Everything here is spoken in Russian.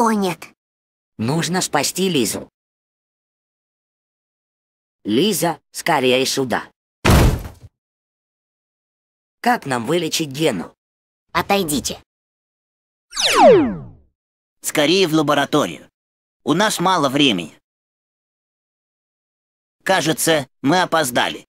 О, нет. Нужно спасти Лизу. Лиза, скорее сюда. Как нам вылечить Гену? Отойдите. Скорее в лабораторию. У нас мало времени. Кажется, мы опоздали.